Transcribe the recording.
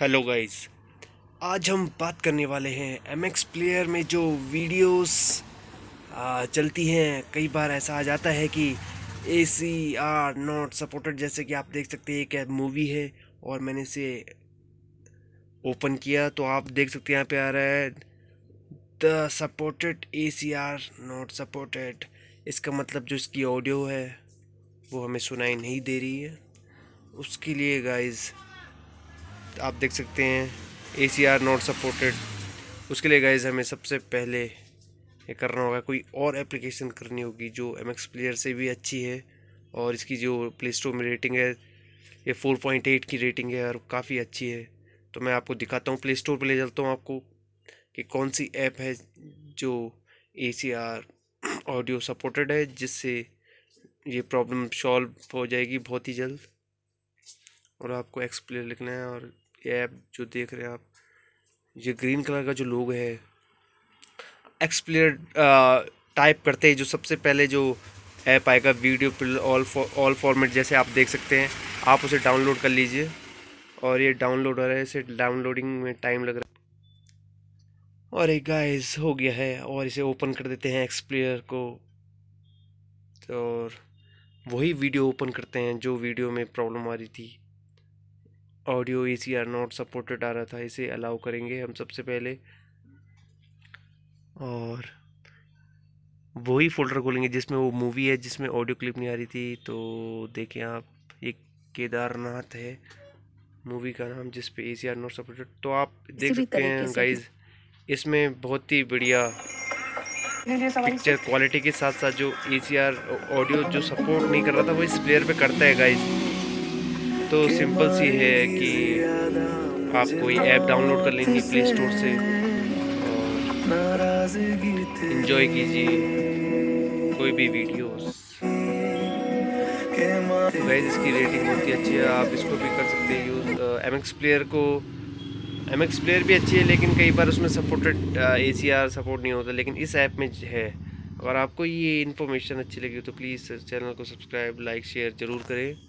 hello guys आज हम बात करने वाले हैं एम एक्स प्लेयर में जो वीडियोस चलती हैं कई बार ऐसा आ जाता है कि A C R not supported जैसे कि आप देख सकते हैं एक मूवी है और मैंने इसे ओपन किया तो आप देख सकते हैं यहाँ पे आ रहा है the supported A C R not supported इसका मतलब जो इसकी ऑडियो है वो हमें सुनाई नहीं दे रही है उसके लिए गाइज़ आप देख सकते हैं A C R not supported उसके लिए गाइज हमें सबसे पहले ये करना होगा कोई और एप्लीकेशन करनी होगी जो एम एक्स प्लेयर से भी अच्छी है और इसकी जो प्ले स्टोर में रेटिंग है ये फोर पॉइंट एट की रेटिंग है और काफ़ी अच्छी है तो मैं आपको दिखाता हूँ प्ले स्टोर पर ले चलता हूँ आपको कि कौन सी ऐप है जो A C R audio supported है जिससे ये प्रॉब्लम सॉल्व हो जाएगी बहुत ही जल्द और आपको एक्सप्लेयर लिखना है और ऐप जो देख रहे हैं आप ये ग्रीन कलर का जो लोग है एक्सप्लेयर टाइप करते हैं जो सबसे पहले जो ऐप आएगा वीडियो ऑल ऑल फॉर्मेट जैसे आप देख सकते हैं आप उसे डाउनलोड कर लीजिए और ये डाउनलोड हो रहा है इसे डाउनलोडिंग में टाइम लग रहा है और एक गाइस हो गया है और इसे ओपन कर देते हैं एक्सप्लेयर को तो और वही वीडियो ओपन करते हैं जो वीडियो में प्रॉब्लम आ रही थी audio A C R not supported आ रहा था इसे अलाउ करेंगे हम सबसे पहले और वही फोल्डर खोलेंगे जिसमें वो मूवी है जिसमें ऑडियो क्लिप नहीं आ रही थी तो देखिए आप ये केदारनाथ है मूवी का नाम जिस पे A C R not supported तो आप देख सकते हैं गाइज इसमें बहुत ही बढ़िया पिक्चर क्वालिटी के साथ साथ जो ए सी आर ऑडियो जो सपोर्ट नहीं कर रहा था वो इस प्लेयर पे करता है गाइज़ तो सिंपल सी है कि आप कोई ऐप डाउनलोड कर लेंगे प्ले स्टोर से और इन्जॉय कीजिए कोई भी वीडियोस तो गाइज इसकी रेटिंग बहुत ही अच्छी है आप इसको भी कर सकते हैं यूज़ एम एक्स प्लेयर को एम एक्स प्लेयर भी अच्छी है लेकिन कई बार उसमें supported A C R support नहीं होता लेकिन इस ऐप में है अगर आपको ये इन्फॉर्मेशन अच्छी लगी तो प्लीज़ चैनल को सब्सक्राइब लाइक शेयर ज़रूर करें